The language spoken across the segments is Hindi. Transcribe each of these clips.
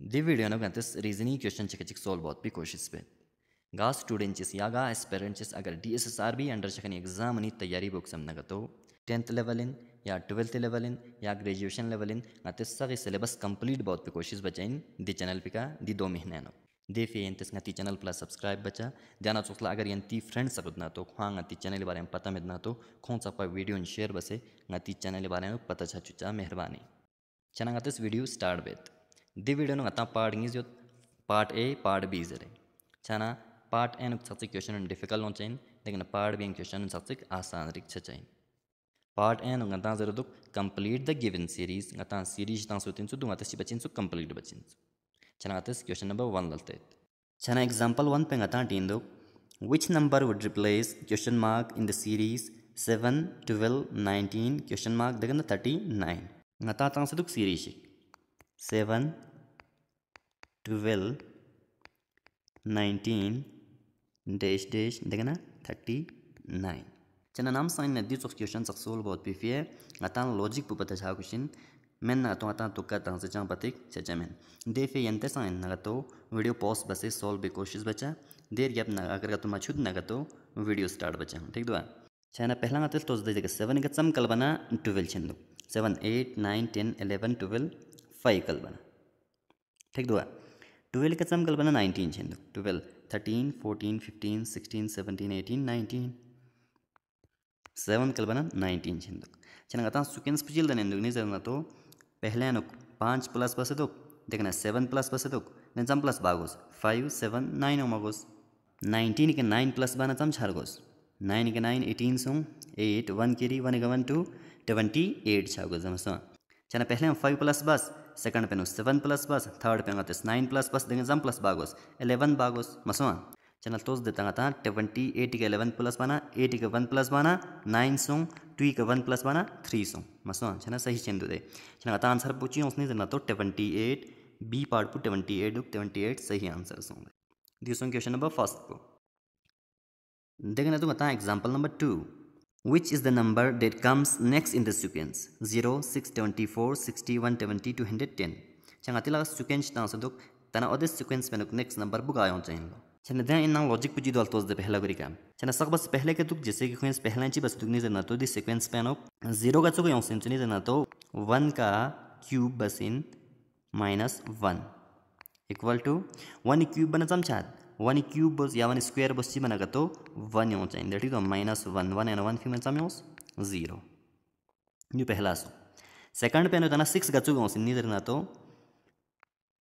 Di videonagantis question question çekecek sol बहुत bir कोशिश गा स्टूडेंट्स या गा एस्पेरेंट्स अगर D S S R B under शखनी एग्जाम तैयारी बुक समनगतो टेंथ लेवल इन या ट्वेल्थ लेवल इन या ग्रेजुएशन लेवल इन अत सगे सिलेबस कंप्लीट बहुत पे कोशिश बचाइन दी चैनल पे का दी दो महीने नो दे फे एन तिस ती चैनल प्लस सब्सक्राइब बचा ध्यान चुकला अगर यन ती फ्रेंड सकत तो ना तो हाँ ती चैनल बारे में पता मिलना तो खों सब वीडियो शेयर बसे ना ती चैनल बारे में पता छा चुचा मेहरबानी चना तिस वीडियो स्टार्ट बेत दी व्हिडिओन आतां पार्ट इंगीज यो पार्ट ए पार्ट बी जाले छाना पार्ट एन सबसे क्वेश्चन डिफिकल्ट होना चाहिए लेकिन पार्ट बी क्वेश्चन सबसे आसान रिक्शा चाहिए पार्ट एन गता जरूर दुख कंप्लीट द गिवन सीरीज गता सीरीज तां सुतिन सु दुंगा तसी बचिन सु कंप्लीट बचिन सु छना आतस क्वेश्चन नंबर वन लते छना एग्जांपल वन पे गता टीन दो which number would replace question mark in the series seven 12 19 question mark दगन थर्टी गता तां से दुख series seven twelve nineteen dash dash देखे ना थर्टी नाइन चना नाम साइन ने दिस क्वेश्चन सक्सोल बहुत पीफी है अता लॉजिक पु पता छा क्वेश्चन मेन ना तो तो तुक्का तं से चां पतिक चचा मेन दे फे यंते साइन ना तो वीडियो पॉज बसे सॉल्व बे कोशिश बचा देर गैप ना अगर का तुम छुद ना तो वीडियो स्टार्ट बचा ठीक दुआ छाना पहला ना तो दे देगा सेवन का चम कल ट्वेल्व छिंदू seven eight nine ten eleven twelve five कल ठीक दुआ ट्वेल्व के सम कल्पना नाइनटीन छेन मतलब twelve thirteen fourteen fifteen sixteen seventeen eighteen nineteen seven कल्पना नाइनटीन छेन मतलब। सुकेंस ಚೆನ್ನಾಗಿ ಅಥವಾ ಸುಕೆನ್ಸ್ ಪುಜಿಲ್ದ ನಿಂದು ನಿಜ ಅನ್ನೋದು ಪೆಹ್ಲೆನು प्लस ಪ್ಲಸ್ ಬಸದು तो, देखना सेवन प्लस बस तो नम प्लस बागोस फाइव सेवन नाइन ओम आगोस नाइनटीन के नाइन प्लस बाना तम छारगोस नाइन के नाइन एटीन सौ एट वन केरी वन के वन टू ट्वेंटी एट छागोस हम सो तो? चना पहले हम फाइव प्लस बस सेकंड पेनोस सेवन प्लस बस थर्ड पेंगतस नाइन प्लस बस देंगे जम प्लस बागोस एलेवन बागोस मसवा चनल तोस देता था ट्वेंटी एट के एलेवन प्लस बना एट के वन प्लस बना नाइन सोंग टू के वन प्लस बना थ्री सोंग मसवा छना सही चेंदु दे छना आंसर पूछिए उसने देना तो ट्वेंटी एट बी पार्ट को ट्वेंटी एट ट्वेंटी एट सही आंसर सोंगे दूसरों क्वेश्चन नंबर फर्स्ट को देखना तो बताएं example number two which is the number that comes next in the sequence 0 6 24 60 170 210 changa tila sequence ta saduk tana ode sequence menuk next number buga yon chain lo chana da in logic puji dol tos de pehla gori kam chana sak bas pehle ke tuk jese ki sequence pehla chi bas tuk ni jana to di sequence pano no 0 ka chuko yon sin chuni jana to 1 का क्यूब बस minus minus equal to two cube cube बना चमचात वन क्यूब बस या वन स्क्वेयर बस जी बना तो वन हो चाहिए ठीक है minus one one N one मैं सामोस जीरो न्यू पहला सो सेकंड पेन करना सिक्स गचू गाँव सिन्नी तरह तो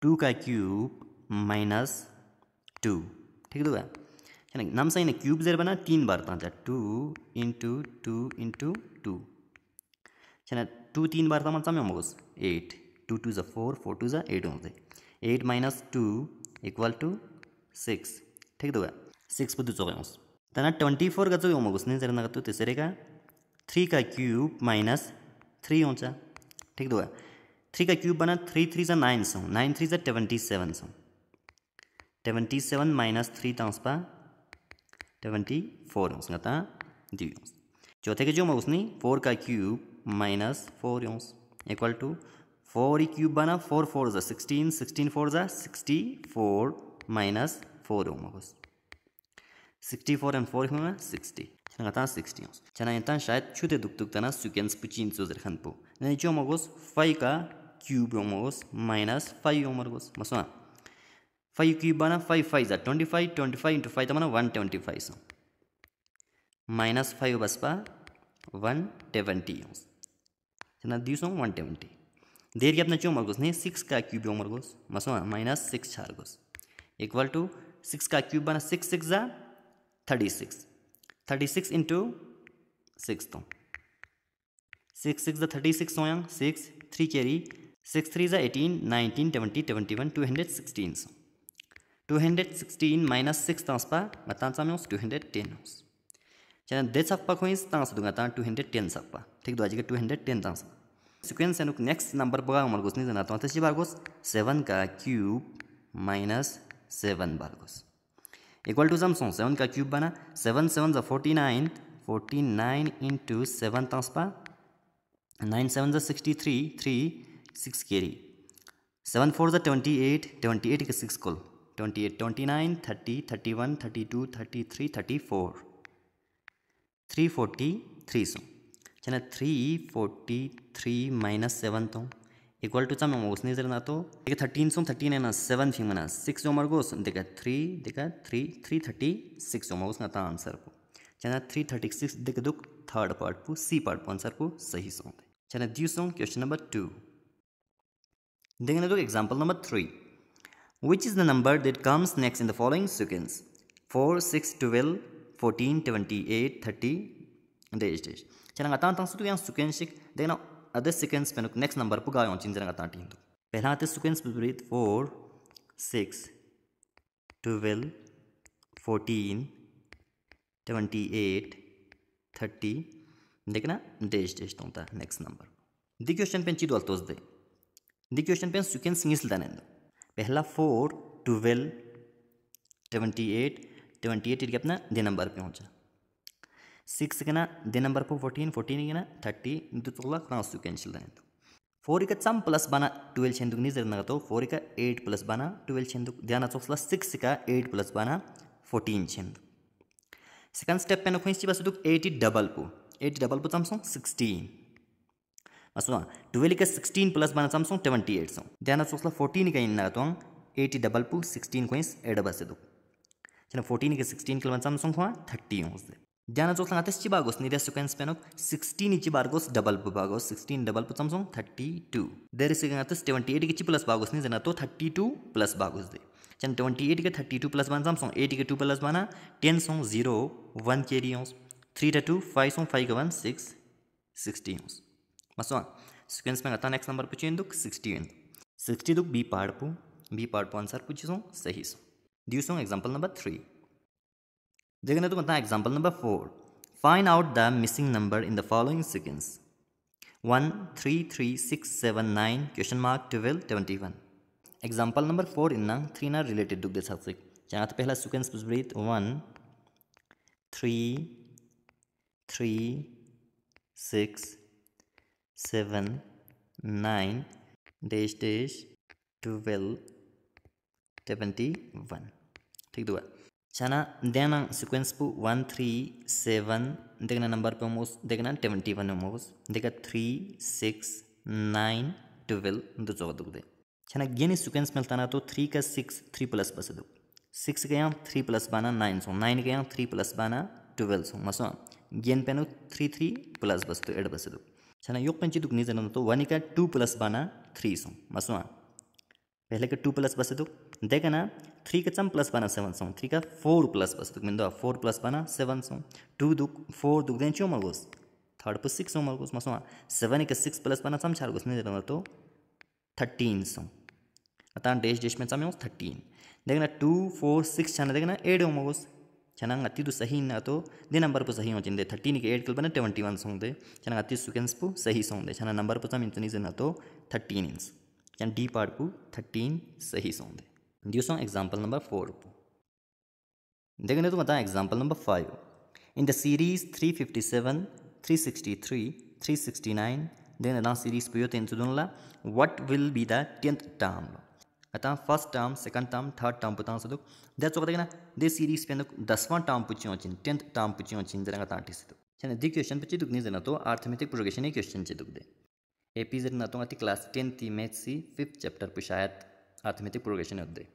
टू का क्यूब माइनस टू ठीक है है ना नाम सही ना क्यूब जर बना तीन बार आता two into two into two है ना टू तीन बार तो मन सामने हमको एट टू टू ज़ा फोर फोर टू ज़ा एट होते eight minus two equal to six ठीक दोगा तो सिक्स पर दुचो तना ट्वेंटी फोर का जो मगुस नहीं जरा तो तीसरे का थ्री का क्यूब माइनस थ्री ऊँचा ठीक दोगा तो थ्री का क्यूब बना थ्री थ्री सा नाइन सौ नाइन थ्री सा ट्वेंटी सेवन सौ ट्वेंटी सेवन माइनस थ्री तांसपा ट्वेंटी फोर ऊँस का दी ऊँस चौथे के जो मगुस नहीं फोर का क्यूब माइनस फोर ऊँस इक्वल टू फोर ही क्यूब बना फोर फोर जा सिक्सटीन सिक्सटीन फोर जा सिक्सटी फोर माइनस फोर होगा बस सिक्सटी फोर एंड फोर होगा सिक्सटी चना शायद छूते दुख दुख तना सिकेंड्स पुचीन सोच रखे पो नहीं जो मगोस फाइव का क्यूब हो मगोस माइनस फाइव हो मगोस बस ना क्यूब बना फाइव फाइव जा twenty five twenty five into five तो मना वन ट्वेंटी फाइव सो माइनस फाइव बस पा वन टेवेंटी हो चना दी सो वन ट्वेंटी देर के अपना चो मरगोस नहीं सिक्स का क्यूब हो मरगोस बस माइनस सिक्स छारगोस इक्वल टू सिक्स का क्यूब बना सिक्स सिक्स ज़ा thirty six thirty six into six तो सिक्स सिक्स ज़ा थर्टी सिक्स सोया six three carry six three ज़ा eighteen nineteen twenty twenty one two hundred sixteen सो two hundred sixteen minus six तांसपा बतान सामे उस टू हंड्रेड टेन हो चैनल दे सप्पा खोई तांस दूंगा तां टू हंड्रेड टेन सप्पा ठीक दो टू हंड्रेड टेन तांस सिक्वेंस है नेक्स्ट नंबर बगा हमारे नहीं जाना तो सेवन का क्यूब माइनस सेवन बार इक्वल टू समसों सेवन का क्यूब बना सेवन सेवन ज forty nine forty nine into seven तस्पा नाइन सेवन ज sixty three three six carry seven four ज़ा ट्वेंटी एट ट्वेंटी एट के सिक्स कोल twenty eight twenty nine thirty thirty one thirty two thirty three thirty four three forty three सौ चाहे three forty three minus seven तो इक्वल टू चा मोस नहीं जर तो देखिए थर्टीन सोम थर्टी नाइन ना सेवन फिंग मना सिक्स जोमर गोस देखा थ्री देखा थ्री थ्री थर्टी सिक्स जो गोस ना आंसर को चना थ्री थर्टी सिक्स देख दुख थर्ड पार्ट को सी पार्ट को आंसर को सही सो चना दी सोंग क्वेश्चन नंबर टू देखने दो example number three which is the number that comes next in the following sequence? Four six twelve fourteen twenty eight thirty dash. चलेंगे आता तुम यहाँ sequence देख ना अद ಸೀಕ್ವೆನ್ಸ್ मैं नैक्स नंबर पर ಗಾಯೋನ್ ಚಿಂಜನ पहला आते सिक्वेंस विपरीत four six twelve fourteen twenty eight thirty देखना डेश तो होता है नेक्स्ट नंबर दी क्वेश्चन पेन चीज तोस दे दी क्वेश्चन पेन सिक्वेंस इंग्लिश पहला four twelve twenty eight twenty eight अपना दे नंबर पे पहुंचा सिक्स केना दे नंबर पर फोर्टीन फोर्टीन केना थर्टी इंटू सोलह क्रांस टू कैंसिल दाएं फोर का चम प्लस बना ट्वेल्व छेंदुक निजर ना तो फोर का एट प्लस बना ट्वेल्व छेंदुक ध्यान चौसला सिक्स का एट प्लस बना फोर्टीन छेंदु सेकंड स्टेप पे खुशी बस एटी डबल पु एटी डबल पु चमसों सिक्सटीन बस ट्वेल्व का सिक्सटीन प्लस बना चमसों ट्वेंटी एट सौ ध्यान चौसला फोर्टीन का इन तो एटी डबल पु सिक्सटीन खुश एड बस दुख चलो फोर्टीन के सिक्सटीन के चमसों खुआ थर्टी हूँ जानाचोस लगाते हैं चिबागोस नियर सिक्वेंस पेन ऑफ सिक्सटीन इची बारगोस डबल बागोस सिक्सटीन डबल समसोंग थर्टी टू देर से गाते ट्वेंटी एट के ची प्लस बागोस नहीं जाना तो थर्टी टू प्लस बागोस दे चन ट्वेंटी एट के थर्टी टू प्लस वन समसोंग एट के टू प्लस बना टेन सौ जीरो वन के रही थ्री टा टू फाइव सोंग फाइव का one six sixty sequence next number दुख सिक्सटी सिक्सटी दुख बी पार्ट पू बी पार्ट पू आंसर पूछी सही सौ दियो सोंग एग्जाम्पल नंबर थ्री देखने तो बताएं example number four find out the missing number in the following sequence one three three six seven nine question mark twelve twenty one example number four इन्ना थ्री ना रिलेटेड टू दिस सब्जेक्ट जहाँ तो पहला sequence one three three six seven nine dash dash twelve twenty one ठीक दुआ तो छाना देना सिक्वेंस पु वन थ्री सेवन देखना नंबर पे मोस देखना ट्वेंटी वन मोस देखा थ्री सिक्स नाइन ट्वेल्व दो चौक दुख दे छाना ये सिक्वेंस मिलता ना तो थ्री का सिक्स थ्री प्लस बस दो सिक्स के यहाँ थ्री प्लस बाना नाइन सौ नाइन के यहाँ थ्री प्लस बाना ट्वेल्व सो मसो गेन पेनो थ्री थ्री प्लस बस तो एड बस दो छाना योग पंची दुख नहीं जाना तो वन का टू प्लस बाना थ्री सो मसो पहले का टू प्लस बस दो देखना थ्री का चम प्लस बना सेवन सौ थ्री का फोर प्लस बस दुख तो मिंदो फोर प्लस बना सेवन सौ टू दुख फोर दुख दें चो मलगोस थर्ड पर सिक्स मलगोस मसो हाँ, सेवन एक सिक्स प्लस बना चम चार गोस नहीं तो थर्टीन सौ अतान डेश डेश में चमे थर्टीन देखना टू फोर सिक्स छाना देखना एट मगोस छना अति तो सही ना तो दे नंबर पर सही हो चिंदे थर्टीन के एट कल बना ट्वेंटी वन सौ दे छना अति सुकेंस पु सही सौ दे छना नंबर पर चम इंतनी से तो थर्टीन इंस यानी डी पार्ट पु थर्टीन सही सौ दे दूसरा एग्जाम्पल नंबर फोर देखने तो बताएं example number five in the series three fifty seven three sixty three three sixty nine then अदा सीरीज पोयोतेंसुदुनला what will be the tenth term अतः first term second term third term पता सदुक दे चोक देखना दे सीरीज पे नुक दसवां टर्म पुची होचिन टेंथ टर्म पुची होचिन जरा ताटी सिदुक दी क्वेश्चन पुची दुक नी जना तो अर्थमेटिक प्रोग्रेशन ही क्वेश्चन चे दुक दे एपी जर ना तो क्लास 10 थी मैथ्स सी फिफ्थ चैप्टर पुशायत arithmetic progression arithmetic progression of the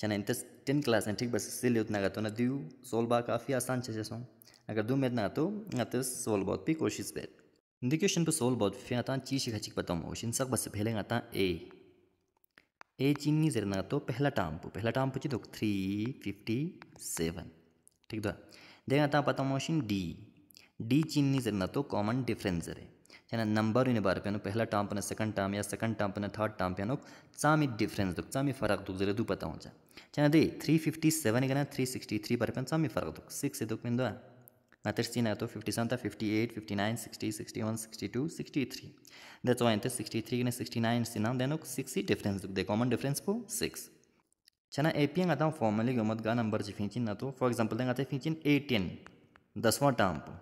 ಚೆನ್ನಾಗಿತ್ತು ಟೆನ್ ಕ್ಲಾಸ್ ಅಂತ ಬಸ್ ಇಲ್ಲಿ ಹೊತ್ನಾಗತ್ತು ना दू सोल्व काफ़ी आसान छे सो अगर दू में तो ना तो तो सोल्व बहुत भी कोशिश पे इंदी क्वेश्चन पर सोल्व बहुत फिर आता ची शिखा पता हूँ क्वेश्चन सब बस पहले आता ए ए चीनी जर ना तो पहला टाम पहला टाम ची तो थ्री फिफ्टी सेवन ठीक दो तो देखा आता पता हूँ डी डी चीनी जर ना तो कॉमन डिफरेंस जरे है ना नंबर बार पेन पहला टर्म पे सेकंड टर्म या सेकंड टर्म पे थर्ड टर्म पे चामी डिफरेंस दुख चामी फरक दुख जो दू पता होना थ्री फिफ्टी सेवन के ना थ्री सिक्सटी थ्री बार पेन चामी फरक दुख सिक्स दुख मेन दो तो ना तो फिफ्टी सेवन था fifty eight fifty nine sixty sixty one sixty two sixty three sixty three sixty nine सिना देख सिक्स ही डिफरेंस दुख दे कॉमन डिफरेंस पो सिक्स छाना ए पी एन आता हूँ फॉर्मली गुमत गा नंबर चीफी ना तो फॉर एग्जाम्पल देते फिंचन एटीन दसवा टर्म पो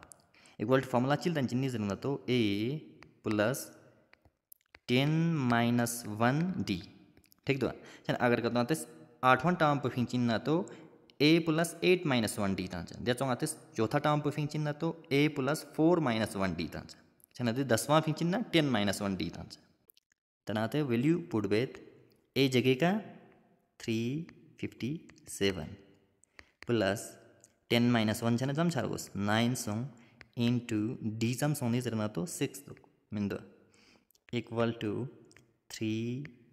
इक्वल टू फॉर्मूला चिल्ड्रन चिन्नी जरूंगा तो A plus ten minus one D ठीक दो अगर कदों आते आठवां टर्म पर फिंग चिन्ह तो A plus eight minus one D था आते चौथा टर्म पर फिंग चिन्ह तो A plus four minus one D था दसवां फिंग चिन्ह टेन माइनस वन डी था तनाते वैल्यू पुडबेत ए जगह का three fifty seven plus ten minus one है जम छार नाइन सौ इंटू डी जम सौंदा तो सिक्स मिंद equal to three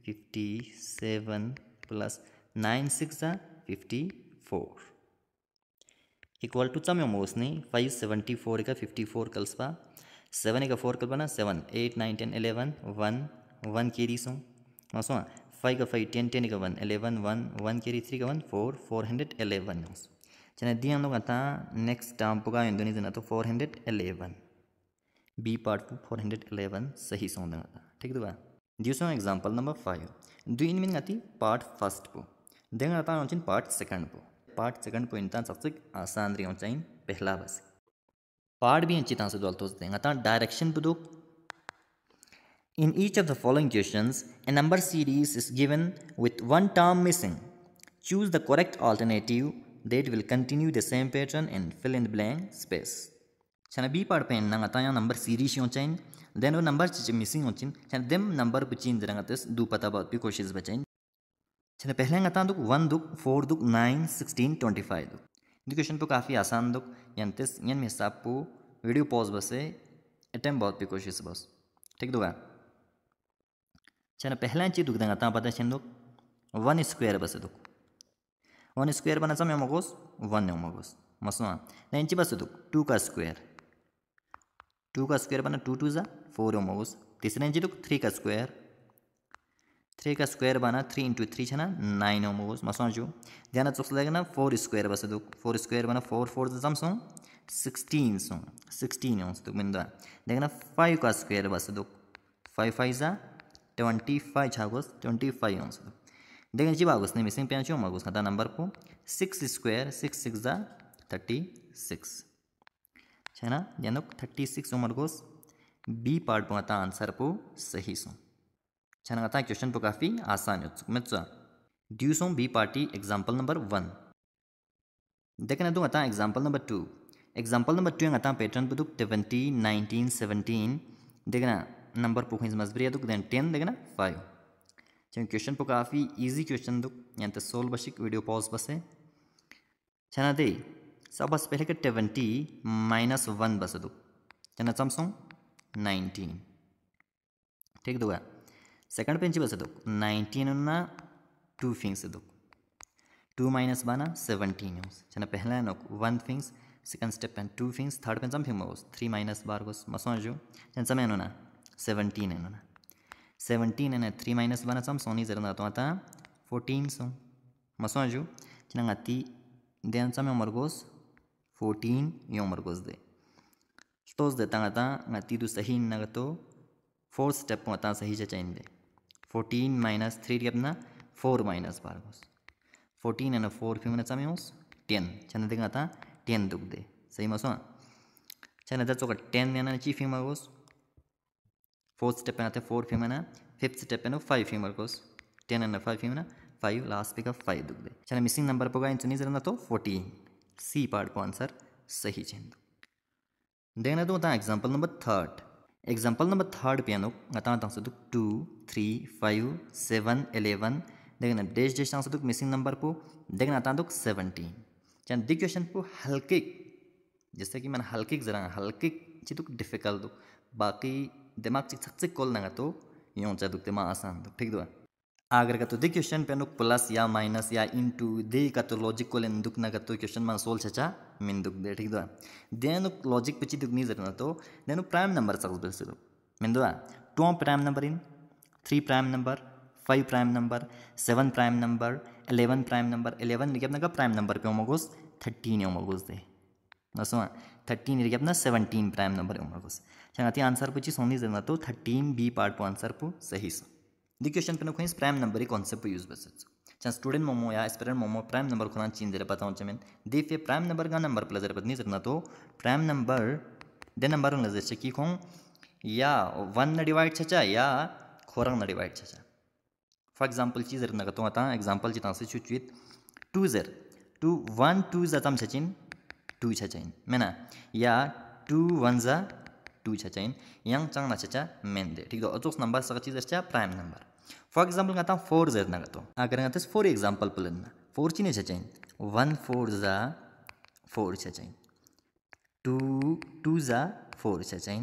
fifty seven plus nine six fifty four equal to चम योम उसने फाइव सेवेंटी फोर का फिफ्टी फोर कल्स पा सेवन का फोर कल्पना seven eight nine ten eleven one one के रही सौ मौसम फाइव का फाइव टेन टेन का वन एलेवन वन वन के रही थ्री का one four four hundred eleven मौसम चनादी हम लोग आता नेक्स्ट टर्म होगा इंडोनेशियन four hundred eleven B part four hundred eleven सही सौ आता ठीक दुगा दिवसों एग्जाम्पल नंबर फाइव दुई मीनिंग आती पार्ट फर्स्ट पो देंगे आता हम पार्ट सेकंड पो पार्ट सेकंड पो इंता सबसे आसान रही चाहिए पहला बस पार्ट भी अच्छी तरह से दोलतो देंगे आता डायरेक्शन बुदो in each of the following question a number series is given with one term missing choose the correct alternative that will continue the same pattern and fill in the blank space. chana b part pen nang ataya number series yon chain then o number ch missing yon chain chana them number pu chin dang atas du pata bat pi koshish bachain chana pehla ngata duk 1 duk 4 duk 9 16 25 duk education पर काफ़ी आसान दुख यान तेस यान में हिसाब पो वीडियो पॉज बसे अटेम्प बहुत भी कोशिश बस ठीक दुगा चना पहला चीज दुख देंगे पता चंदो वन स्क्वायर बसे दुख वन ಸ್ಕ್ವೇರ್ ಬನ್ನಸ ಮ್ಯಾಮಗೋಸ್ वन ಮ್ಯಾಮಗೋಸ್ ಮಸ್ವಾ ನೈಂಚಿ ಬಸದು ಟೂ का ಸ್ಕ್ವೇರ್ टू का स्क्वायर बना टू टू ज़ा फोर ओमोस तीसरे इंची तो थ्री का स्क्वायर थ्री का स्क्वायर बना थ्री इंटू थ्री है ना नाइन ओमोस मसो जो ध्यान चुक लगे ना फोर स्क्वायर बस दुख फोर स्क्वायर बना फोर फोर जम सो सिक्सटीन सो सिक्सटीन ओस दुख बिंदा देखना फाइव का स्क्वायर बस दुख फाइव फाइव ज़ा ट्वेंटी फाइव छागोस ट्वेंटी फाइव ओस दुख देखें जी जवाब उसने मिसिंग पेन चो मगुस खाता नंबर को सिक्स स्क्वायर सिक्स सिक्स जा थर्टी सिक्स है ना यानो थर्टी सिक्स उमरगोस बी पार्ट को आता आंसर को सही सो छान अच्छा आता क्वेश्चन पो काफ़ी आसान उत्सुक मैं ड्यू सो बी पार्टी एग्जाम्पल नंबर वन देखना तो आता example number two example number two आता पैटर्न बुदुक ट्वेंटी नाइनटीन सेवेंटीन देखना नंबर पुख मजबरी है तो टेन देखना फाइव જેમ क्वेश्चन પણ काफ़ी ईजी क्वेश्चन तो सोल बशिक वीडियो पॉज बस है બસે दे सब बस पहले के ट्वेंटी माइनस वन बस दो चना चमसों नाइनटीन ठीक दो सेकंड पेंची बस दो नाइनटीन ना टू फिंग्स दो टू माइनस बाना सेवनटीन यूज चना पहला नो वन फिंग्स सेकंड स्टेप पेन टू फिंग्स थर्ड पेन सम फिंग थ्री माइनस बार बस मसों जो चन समय ना सेवनटीन ना 17 ಅನ್ನು ತ್ರೀ ಮೈನಸ್ ಒನ್ ಸಮ್ ಸೊನಿ ಜರಂದ ಆತು ಆತ ಫೋರ್ಟೀನ್ ಸೋ ಮಸೋಜು ಚೆನ್ನಾಗಿ ಅತಿ ದೇನ್ ಸಮ್ ಮರ್ಗೋಸ್ ಫೋರ್ಟೀನ್ ಯೋ ಮರ್ಗೋಸ್ ದೆ ಸ್ಟೋಸ್ ದೇತಾ ಆತ ಅತಿದು ಸಹಿ ಇನ್ನಾಗತ್ತೋ ಫೋರ್ ಸ್ಟೆಪ್ ಆತ ಸಹಿ ಚೈನ್ ದೆ ಫೋರ್ಟೀನ್ ಮೈನಸ್ ಥ್ರೀ ಗಪ್ನ ಫೋರ್ ಮೈನಸ್ ಬಾರ್ಗೋಸ್ ಫೋರ್ಟೀನ್ ಅನ್ನು ಫೋರ್ ಫಿಮ್ನ ಸಮ್ ಯೋಸ್ टेन छंद आतां टेन दुख दे सही मसो छंद चोका टेन याना ची फिंग मागोस फोर्थ स्टेप में आते फोर फीमेन है फिफ्थ स्टेप है फाइव फीमेल को टेन एंड फाइव फीमेल फाइव लास्ट पे का फाइव दुख दे मिसिंग नंबर पर चुनी जरा तो फोर्टीन सी पार्ट को आंसर सही चेंदो तो तो देखना तो आता example number third example number third पे नो आता two three five seven eleven देखना डेज डेज आता सुधु मिसिंग नंबर पो देखना आता दुख सेवनटीन चाहे दी क्वेश्चन पो हल्के जैसे कि मैंने हल्के जरा हल्के डिफिकल्ट तो बाकी दिमाग चिक चिक कोल नगा तो यूं चा दुख तो दिमाग आसान दुख तो, ठीक दुआ अगर का तो दे क्वेश्चन पे नुक प्लस या माइनस या इनटू दे का तो लॉजिक कोल दुख नगा तो क्वेश्चन मान सोल छचा मिन दुख दे ठीक दुआ तो दे नुक लॉजिक पिची दुख नहीं जरना तो दे नुक प्राइम नंबर सक्स बिल दो मिन दुआ टू प्राइम नंबर इन three prime number five prime number seven prime number eleven prime number eleven लिखे अपना प्राइम नंबर पे ओमोगोस थर्टीन ओमोगोस दे नसवा थर्टीन लिखे अपना सेवनटीन प्राइम नंबर ओमोगोस आंसर ಸಂಗತಿ ಆನ್ಸರ್ ಪುಚ್ಚಿ ಸೊಂದಿದ ಮತ್ತು ಥರ್ಟೀನ್ ಬಿ ಪಾರ್ಟ್ ಆನ್ಸರ್ ಪು ಸಹಿಸು ದಿ ಕ್ವಶನ್ ಪೆನ ಖುಯಿಸ್ प्राइम नंबर ही कॉन्सेप्ट यूज बस चाहे स्टूडेंट मोमो या एस्पिरेंट मोमो प्राइम नंबर खुना चीन दे पता हूँ मैं दे फे प्राइम नंबर का नंबर प्लस पता नहीं सकना तो प्राइम नंबर दे नंबर लगे की खों या वन न डिवाइड छचा या खोर न डिवाइड छचा फॉर एग्जाम्पल चीज रखना तो आता एग्जाम्पल चिता से चुचुत टू जर टू वन टू जतम छचिन टू छचिन मैं ना या टू वन जा टू छचा इन यंग चंग ना छचा मेन दे ठीक है और नंबर सक चीज अच्छा प्राइम नंबर फॉर एग्जाम्पल कहता हूँ फोर जर ना कहता अगर कहते फोर एग्जाम्पल पुल ना फोर चीने छचा इन वन फोर जा फोर छचा टू टू जा फोर छचा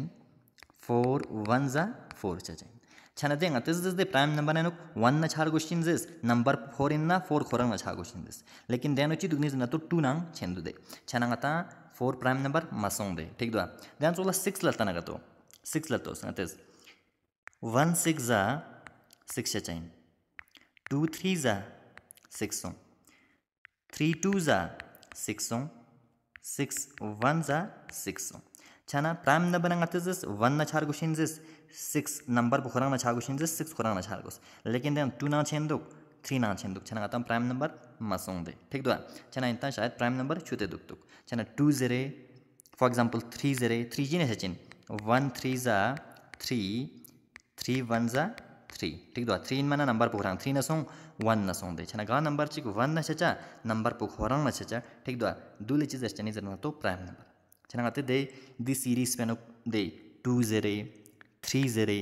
फोर वन जा फोर छचा इन छान ते तेज दिस दे प्राइम नंबर आहे वन ना छार क्वेश्चन दिस नंबर फोर इन ना फोर खोर ना छा क्वेश्चन दिस लेकिन देनोची दुगनीज ना तो टू नांग छेंदू दे छान आता फोर प्राइम नंबर मसों दे ठीक दो तो ध्यान सोला सिक्स लता ना कर तो सिक्स लतो तेज वन सिक्स जा सिक्स चाइन टू थ्री जा सिक्स सौ थ्री टू जा सिक्स सौ सिक्स वन जा सिक्स सौ छाना प्राइम नंबर ना अंगतेजिस वन न छार जिस सिक्स नंबर बुखरा ना न छार जिस सिक्स खुरा ना छार गुस लेकिन दें टू ना छेन दो थ्री ना छेन दो छाना कहता prime number masonde. Tekrar. Çana intan şayet prime number çöte duktuk. Çana 2 zere for example three zere 3 ji ne seçin. 1 3 za 3 3 1 za 3. ठीक दो 3 इन माना नंबर पोखरांग 3 नसों 1 नसों दे छना गा नंबर चिक 1 न छचा नंबर पोखरांग न छचा ठीक दो दूले चीज अष्टनी जरना तो प्राइम नंबर छना गाते दे दी सीरीज पेनो दे 2 जेरे थ्री जेरे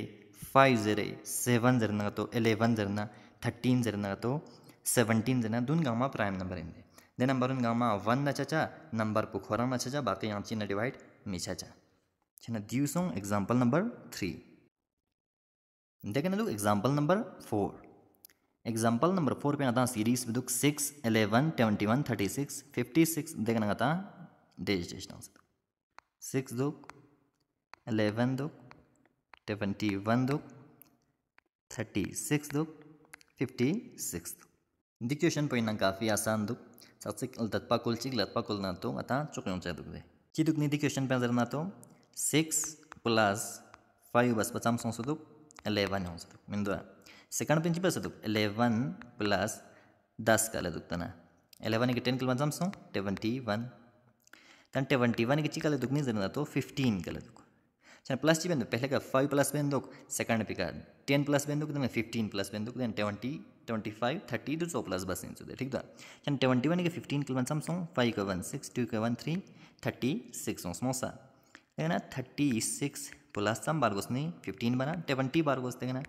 फाइव जेरे सेवन जरना तो 11 जरना 13 जरना तो सेवनटीन है दोनों गाँव प्राइम नंबर इन दे नंबर उन गाँव वन न चचा नंबर पुखोरा में चाचा बाकी यहाँ चीन डिवाइड मिचाचा छना दियू सॉन्ग एग्जाम्पल नंबर थ्री देखना दुख example number four example number four पे आता सीरीज दुख six eleven twenty one thirty six fifty six देखना आता डेज डेज सिक्स दुख एलेवन दुख ट्वेंटी वन दुख थर्टी सिक्स दुख फिफ्टी सिक्स दुख dik क्वेश्चन पयना काफी आसान दुख सबसे लतपा कुल कोलचीक लतपा कुल ना तो अतः आतां चुकयोचें दुख दे ची न्ही दी क्वेश्चन पे जर ना तो सिक्स प्लस फायव आसपाचो आमकां सौ दुख इलेवन सांगसो दुख मीन दोळा सेकंड पेंची पेसो दुख इलेवन प्लस दस का दुख तना इलेवन एक टेन किलो आमसो ट्वेंटी वन तन ट्वेंटी वन किची काले दुख न्ही तो फिफ्टीन काले दुख अच्छा प्लस ची बेंदो पहले का फाइव प्लस बेंदो सेकंड पे टेन प्लस बेंदो देन फिफ्टीन प्लस बेंदो then twenty twenty five thirty two सौ प्लस बस इंसुदे ठीक था ट्वेंटी वन के फिफ्टीन के वन सौ फाइव के वन सिक्स टू के वन थ्री थर्टी सिक्स समोसा देखना थर्टी सिक्स प्लस सम बार नहीं फिफ्टीन बना ट्वेंटी बार गोस देखना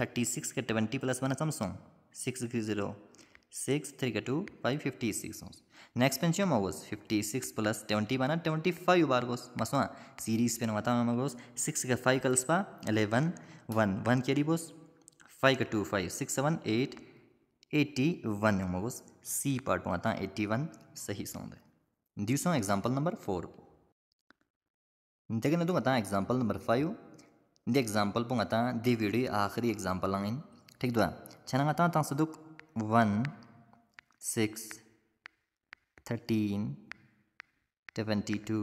थर्टी सिक्स के ट्वेंटी प्लस बना सौ सिक्स के जीरो सिक्स थ्री के two five fifty six next पेन चम अगोस फिफ्टी सिक्स प्लस ट्वेंटी बना ट्वेंटी फाइव बार गोस मसवा सीरीज पेन वता मगोस सिक्स के फाइव कल्स पा एलेवन वन वन के रिबोस फाइव का two five six seven eight eighty one मगोस सी पार्ट में आता एटी वन सही है दिवसों एग्जाम्पल नंबर फोर देखने तो आता example number five the example पुंग आता दी वीडियो आखिरी एग्जाम्पल आंगिन ठीक दुआ छा आता one six thirteen twenty two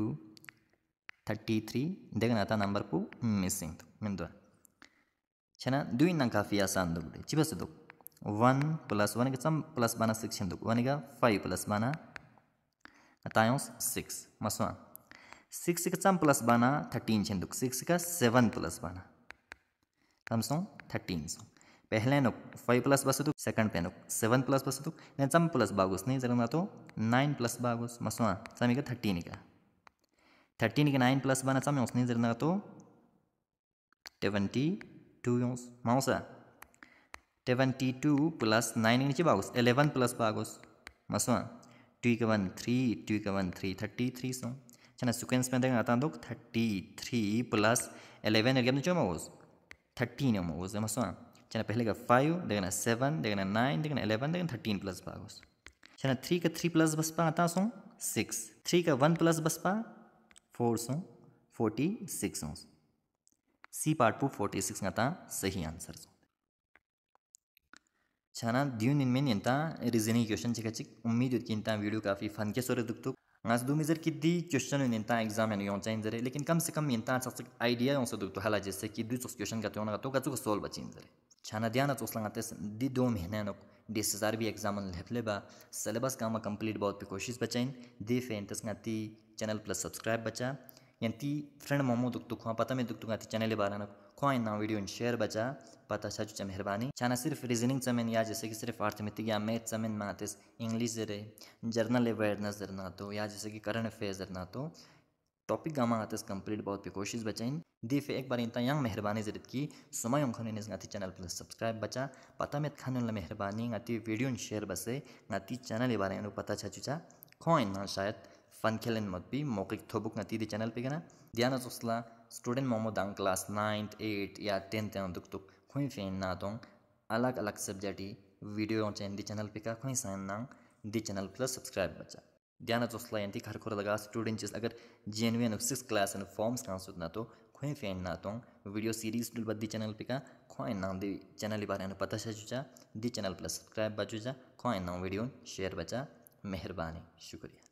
thirty three देखना आता नंबर को मिसिंग तो। मिन्दुआ छना दुई नङ्खा फिया सान्दुक डे चिबस दुक वन प्लस वन के चम प्लस बाना सिक्स छंदुक वन का फाइव प्लस बाना तायों सिक्स मसवा सिक्स के चम प्लस बाना थर्टीन छंदुक सिक्स का सेवन प्लस बाना तम सो थर्टीन सो पहले नुक फाइव प्लस बस दुक सेकंड पे नुक सेवन प्लस बस दुक ने सम प्लस बागुस नहीं जरूर ना तो नाइन प्लस बागुस मसवा समी का थर्टीन का थर्टीन के नाइन प्लस बाना समी उसने जरूर ना तो ट्वेंटी टू माउस सेवेंटी टू प्लस नाइन इंच नीचे बागोस एलेवन प्लस बागोस मसवा टू के वन थ्री टू के वन थ्री थर्टी थ्री सौ चना सिक्वेंस में देखना आता दो थर्टी थ्री प्लस एलेवन एरिया चो मागोस थर्टीन मागोस मसवा चना पहले का फाइव देखना सेवन देखना नाइन देखना एलेवन देखना थर्टीन प्लस बागोस चना थ्री का थ्री प्लस बस पा आता सो सिक्स थ्री का वन प्लस बस पा फोर सौ फोर्टी सिक्स हो C part two forty six आता सही आन्सर जो छान दिवन इनमेन इंता रिजनिंग क्वेश्चन चिक उम्मीद होती इंता वीडियो काफ़ी फन के सोरे दुखतो आज दो कि दी क्वेश्चन इंता एग्जाम है यों चाहिए जरे लेकिन कम से कम इंता सक आइडिया यों से तो हला जैसे कि दू क्वेश्चन का तो त्यों तो कचु सोल्व बची जरे छाना ध्यान अच्छा आते दी दो महीने नो D S R B exam लेपले बा सिलेबस का कंप्लीट बहुत पे कोशिश बचाइन दी फे इंतसंगा ती चैनल प्लस सब्सक्राइब बचा या ती फ्रेंड मोमो दुख दुख पता मैं दुख दुखा थी चैनल बारे में खुआ ना वीडियो इन शेयर बचा पता छा चुचा मेहरबानी छाना सिर्फ रीजनिंग चमेन या जैसे कि सिर्फ आर्थमेटिक या मैथ चमेन मातिस इंग्लिश रे जर्नल अवेयरनेस जर ना तो या जैसे कि करंट अफेयर जर ना तो टॉपिक गामा आते कंप्लीट बहुत भी कोशिश बचाइन दी फे एक बार इतना यंग मेहरबानी जरित की सुमा यंग खाने गाती चैनल पर सब्सक्राइब बचा पता खाने वाला मेहरबानी गाती वीडियो शेयर बसे गाती चैनल के बारे में पता छा चुचा खो ना शायद Funkelin Matbi, Mokik Thobuk Nati the channel Pigana, Diana Zosla, student Momo Dang class 9th, 8th, या 10th and Duk Tuk, Queen Fain Natong, अलग अलग सब्जेक्ट वीडियो चैन दी चैनल पे का खुई सैन दी चैनल प्लस सब्सक्राइब बचा ध्यान चोसला यंती खर खुर लगा स्टूडेंट अगर genuine six class and forms का सुत तो खुई फैन ना तो वीडियो सीरीज डुल बदी चैनल पे का खुआ ना दी चैनल बारे में पता चुचा दी चैनल प्लस सब्सक्राइब बचुचा खुआ ना वीडियो शेयर बचा मेहरबानी शुक्रिया